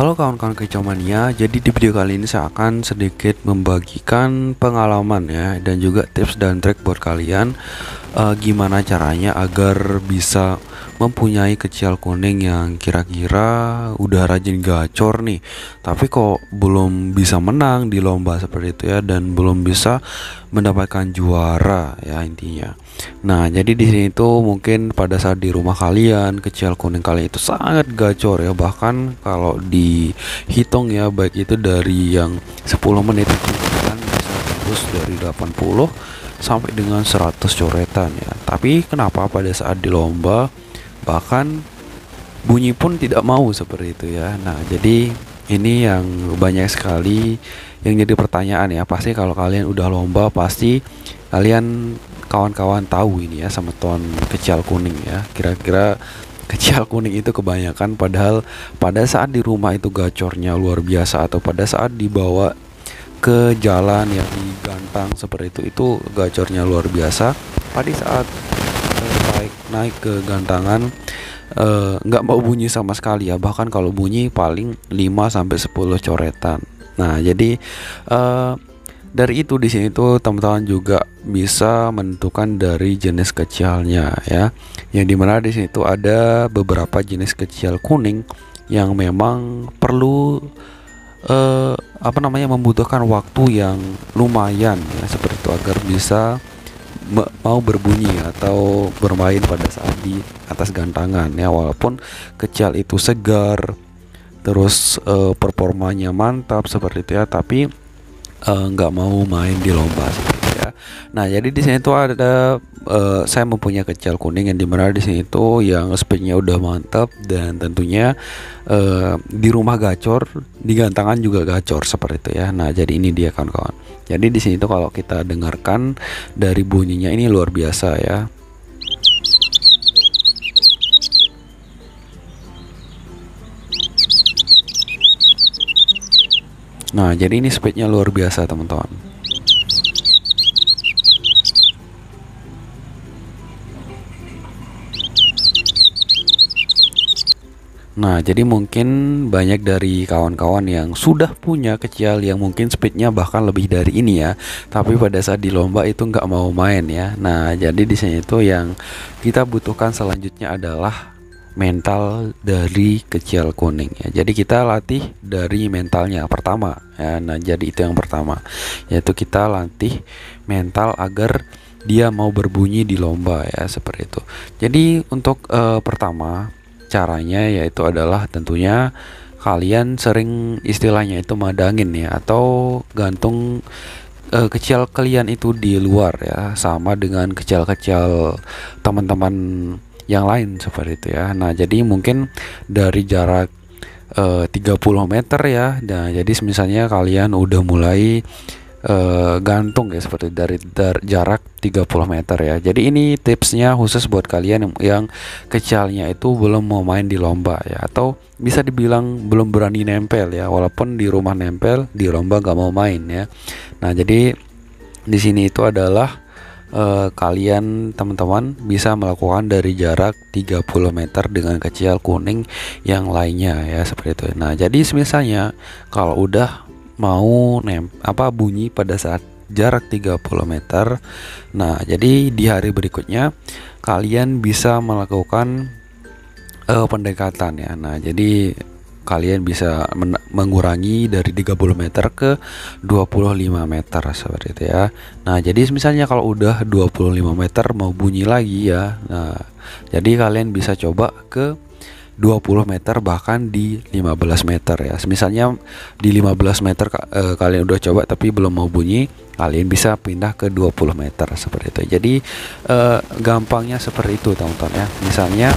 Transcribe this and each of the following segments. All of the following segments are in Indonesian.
Halo kawan-kawan kecomania, jadi di video kali ini saya akan sedikit membagikan pengalaman ya dan juga tips dan trik buat kalian uh, gimana caranya agar bisa mempunyai kecil kuning yang kira-kira udah rajin gacor nih tapi kok belum bisa menang di lomba seperti itu ya dan belum bisa mendapatkan juara ya intinya nah jadi di sini tuh mungkin pada saat di rumah kalian kecil kuning kalian itu sangat gacor ya bahkan kalau dihitung ya baik itu dari yang 10 menit itu kan bisa terus dari 80 sampai dengan 100 coretan ya tapi kenapa pada saat di lomba bahkan bunyi pun tidak mau seperti itu ya. Nah, jadi ini yang banyak sekali yang jadi pertanyaan ya. Pasti kalau kalian udah lomba pasti kalian kawan-kawan tahu ini ya sama tuan kecil kuning ya. Kira-kira kecil kuning itu kebanyakan padahal pada saat di rumah itu gacornya luar biasa atau pada saat dibawa ke jalan yang digantang seperti itu itu gacornya luar biasa pada saat naik ke gantangan eh, nggak uh, mau bunyi sama sekali ya bahkan kalau bunyi paling 5 sampai 10 coretan nah jadi uh, dari itu di sini tuh teman-teman juga bisa menentukan dari jenis kecilnya ya yang dimana di sini tuh ada beberapa jenis kecil kuning yang memang perlu uh, apa namanya membutuhkan waktu yang lumayan ya seperti itu agar bisa mau berbunyi atau bermain pada saat di atas gantangan ya walaupun kecil itu segar terus uh, performanya mantap seperti itu ya tapi eh, nggak uh, mau main di lomba sih ya. Nah, jadi di sini tuh ada uh, saya mempunyai kecil kuning yang dimana di sini tuh yang speednya udah mantap dan tentunya uh, di rumah gacor, di gantangan juga gacor seperti itu ya. Nah, jadi ini dia kawan-kawan. Jadi di sini tuh kalau kita dengarkan dari bunyinya ini luar biasa ya. Nah, jadi ini speednya luar biasa, teman-teman. Nah, jadi mungkin banyak dari kawan-kawan yang sudah punya kecil yang mungkin speednya bahkan lebih dari ini ya, tapi pada saat di lomba itu nggak mau main ya. Nah, jadi di sini itu yang kita butuhkan selanjutnya adalah mental dari kecil kuning ya. Jadi kita latih dari mentalnya pertama ya. Nah, jadi itu yang pertama yaitu kita latih mental agar dia mau berbunyi di lomba ya seperti itu. Jadi untuk uh, pertama Caranya yaitu adalah tentunya kalian sering istilahnya itu madangin ya atau gantung uh, kecil kalian itu di luar ya sama dengan kecil-kecil teman-teman yang lain seperti itu ya nah jadi mungkin dari jarak eh, uh, 30 meter ya nah jadi misalnya kalian udah mulai uh, gantung ya seperti dari dar, jarak 30 meter ya. Jadi ini tipsnya khusus buat kalian yang, yang kecilnya itu belum mau main di lomba ya atau bisa dibilang belum berani nempel ya walaupun di rumah nempel di lomba nggak mau main ya. Nah, jadi di sini itu adalah uh, kalian teman-teman bisa melakukan dari jarak 30 meter dengan kecil kuning yang lainnya ya seperti itu. Nah, jadi misalnya kalau udah mau nem apa bunyi pada saat jarak 30 meter. Nah, jadi di hari berikutnya kalian bisa melakukan uh, pendekatan ya. Nah, jadi kalian bisa mengurangi dari 30 meter ke 25 meter seperti itu ya. Nah, jadi misalnya kalau udah 25 meter mau bunyi lagi ya. Nah, jadi kalian bisa coba ke 20 meter bahkan di 15 meter ya. Misalnya di 15 meter eh, kalian udah coba tapi belum mau bunyi, kalian bisa pindah ke 20 meter seperti itu. Jadi eh, gampangnya seperti itu teman-teman ya. Misalnya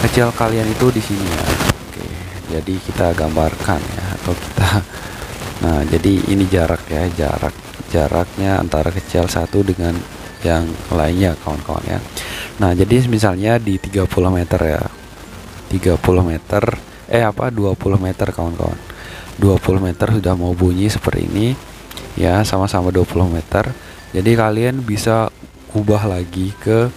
kecil kalian itu di sini ya. Oke. Jadi kita gambarkan ya atau kita Nah, jadi ini jarak ya, jarak jaraknya antara kecil satu dengan yang lainnya kawan-kawan ya. Nah, jadi misalnya di 30 meter ya. 30 meter eh apa 20 meter kawan-kawan 20 meter sudah mau bunyi seperti ini ya sama-sama 20 meter jadi kalian bisa ubah lagi ke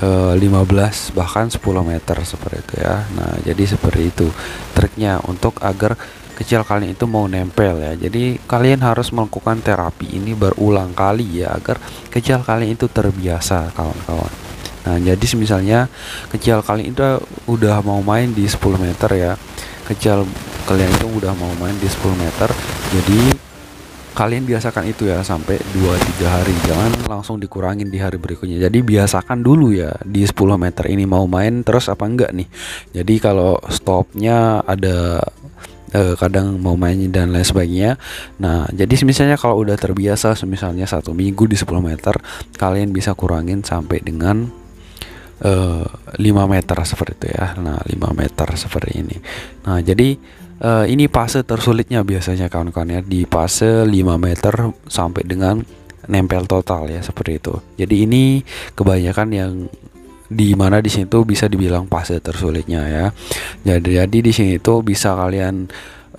e, eh, 15 bahkan 10 meter seperti itu ya nah jadi seperti itu triknya untuk agar kecil kalian itu mau nempel ya jadi kalian harus melakukan terapi ini berulang kali ya agar kecil kalian itu terbiasa kawan-kawan Nah, jadi misalnya kecil kalian itu udah mau main di 10 meter ya. Kecil kalian itu udah mau main di 10 meter. Jadi kalian biasakan itu ya sampai 2-3 hari jangan langsung dikurangin di hari berikutnya jadi biasakan dulu ya di 10 meter ini mau main terus apa enggak nih jadi kalau stopnya ada eh, kadang mau main dan lain sebagainya nah jadi misalnya kalau udah terbiasa misalnya satu minggu di 10 meter kalian bisa kurangin sampai dengan uh, eh, 5 meter seperti itu ya nah 5 meter seperti ini nah jadi uh, ini fase tersulitnya biasanya kawan-kawan ya di fase 5 meter sampai dengan nempel total ya seperti itu jadi ini kebanyakan yang di mana di situ bisa dibilang fase tersulitnya ya jadi jadi di sini itu bisa kalian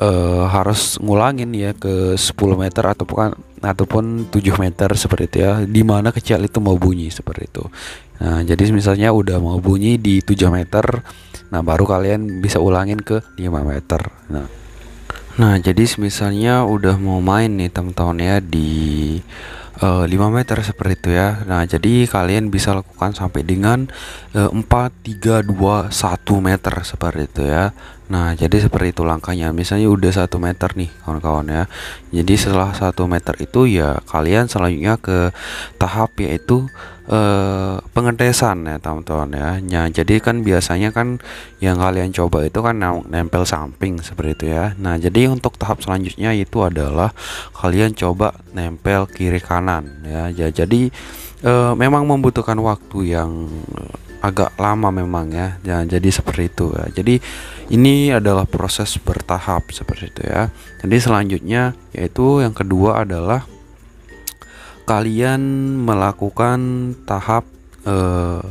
uh, harus ngulangin ya ke 10 meter atau bukan ataupun 7 meter seperti itu ya di mana kecil itu mau bunyi seperti itu nah jadi misalnya udah mau bunyi di 7 meter nah baru kalian bisa ulangin ke 5 meter nah nah jadi misalnya udah mau main nih teman-teman ya di uh, eh, 5 meter seperti itu ya nah jadi kalian bisa lakukan sampai dengan uh, 4 3 2 1 meter seperti itu ya nah jadi seperti itu langkahnya misalnya udah 1 meter nih kawan-kawan ya jadi setelah 1 meter itu ya kalian selanjutnya ke tahap yaitu eh, pengetesan ya teman-teman ya. ya jadi kan biasanya kan yang kalian coba itu kan nempel samping seperti itu ya. Nah, jadi untuk tahap selanjutnya itu adalah kalian coba nempel kiri kanan ya. ya jadi e, memang membutuhkan waktu yang agak lama memang ya. ya jadi seperti itu ya. jadi ini adalah proses bertahap seperti itu ya jadi selanjutnya yaitu yang kedua adalah kalian melakukan tahap eh,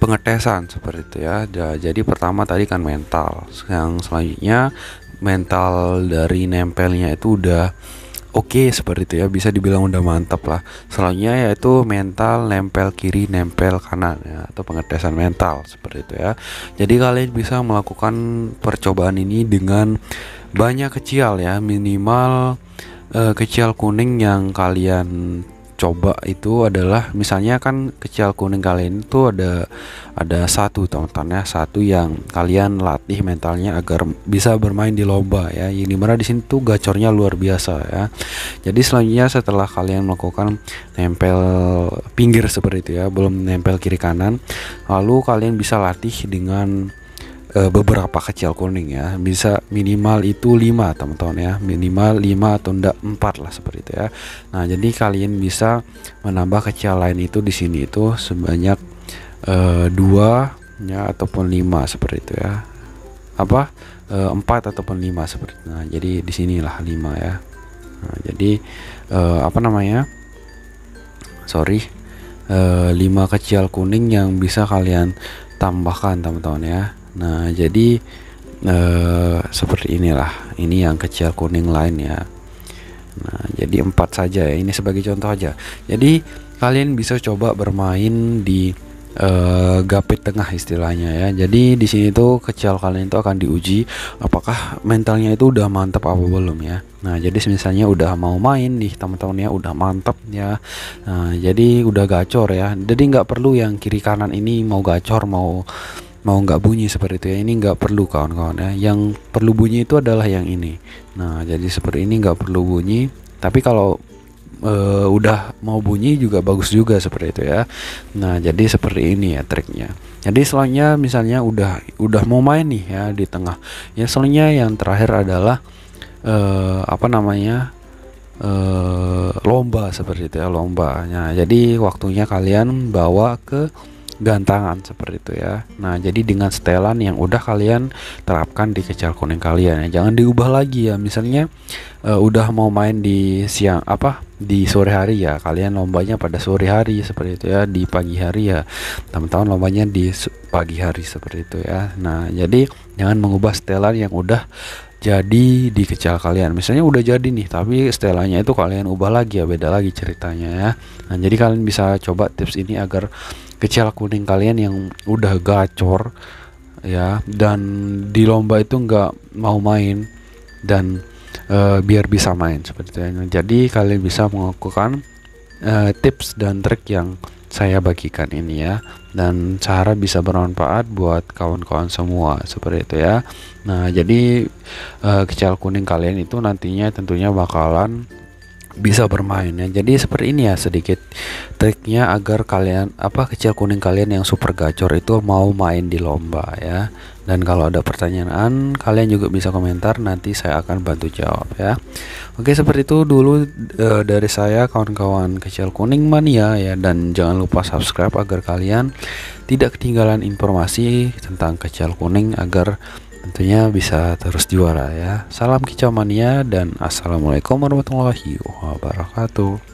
pengetesan seperti itu ya. Jadi pertama tadi kan mental, yang selanjutnya mental dari nempelnya itu udah oke okay, seperti itu ya bisa dibilang udah mantap lah selanjutnya yaitu mental nempel kiri nempel kanan ya atau pengetesan mental seperti itu ya jadi kalian bisa melakukan percobaan ini dengan banyak kecil ya minimal uh, kecil kuning yang kalian coba itu adalah misalnya kan kecil kuning kalian itu ada ada satu teman-teman satu yang kalian latih mentalnya agar bisa bermain di lomba ya ini mana di sini tuh gacornya luar biasa ya jadi selanjutnya setelah kalian melakukan nempel pinggir seperti itu ya belum nempel kiri kanan lalu kalian bisa latih dengan e, beberapa kecil kuning ya bisa minimal itu 5 teman-teman ya minimal 5 atau enggak 4 lah seperti itu ya nah jadi kalian bisa menambah kecil lain itu di sini itu sebanyak eh, dua nya ya ataupun 5 seperti itu ya apa e, eh, 4 ataupun 5 seperti itu. nah jadi di sinilah 5 ya nah, jadi e, apa namanya sorry e, 5 kecil kuning yang bisa kalian tambahkan teman-teman ya Nah, jadi eh, seperti inilah. Ini yang kecil kuning lain ya. Nah, jadi empat saja ya. Ini sebagai contoh aja. Jadi kalian bisa coba bermain di eh, gapit tengah istilahnya ya. Jadi di sini tuh kecil kalian itu akan diuji apakah mentalnya itu udah mantap apa belum ya. Nah, jadi misalnya udah mau main nih teman-temannya udah mantap ya. Nah, jadi udah gacor ya. Jadi nggak perlu yang kiri kanan ini mau gacor mau mau nggak bunyi seperti itu ya ini nggak perlu kawan-kawan ya yang perlu bunyi itu adalah yang ini nah jadi seperti ini nggak perlu bunyi tapi kalau e, udah mau bunyi juga bagus juga seperti itu ya nah jadi seperti ini ya triknya jadi selanjutnya misalnya udah udah mau main nih ya di tengah ya selanjutnya yang terakhir adalah e, apa namanya e, lomba seperti itu ya lombanya jadi waktunya kalian bawa ke gantangan seperti itu ya. Nah, jadi dengan setelan yang udah kalian terapkan di kecil kuning kalian ya. Jangan diubah lagi ya. Misalnya uh, udah mau main di siang apa di sore hari ya, kalian lombanya pada sore hari seperti itu ya. Di pagi hari ya, teman-teman lombanya di pagi hari seperti itu ya. Nah, jadi jangan mengubah setelan yang udah jadi di kecil kalian misalnya udah jadi nih tapi setelannya itu kalian ubah lagi ya beda lagi ceritanya ya nah, jadi kalian bisa coba tips ini agar kecil kuning kalian yang udah gacor ya dan di lomba itu nggak mau main dan uh, biar bisa main seperti ya. jadi kalian bisa melakukan uh, tips dan trik yang saya bagikan ini ya dan cara bisa bermanfaat buat kawan-kawan semua seperti itu ya nah jadi uh, kecil kuning kalian itu nantinya tentunya bakalan bisa bermain ya jadi seperti ini ya sedikit triknya agar kalian apa kecil kuning kalian yang super gacor itu mau main di lomba ya dan kalau ada pertanyaan kalian juga bisa komentar nanti saya akan bantu jawab ya oke seperti itu dulu e, dari saya kawan-kawan kecil kuning mania ya dan jangan lupa subscribe agar kalian tidak ketinggalan informasi tentang kecil kuning agar tentunya bisa terus juara ya salam kicau mania dan assalamualaikum warahmatullahi wabarakatuh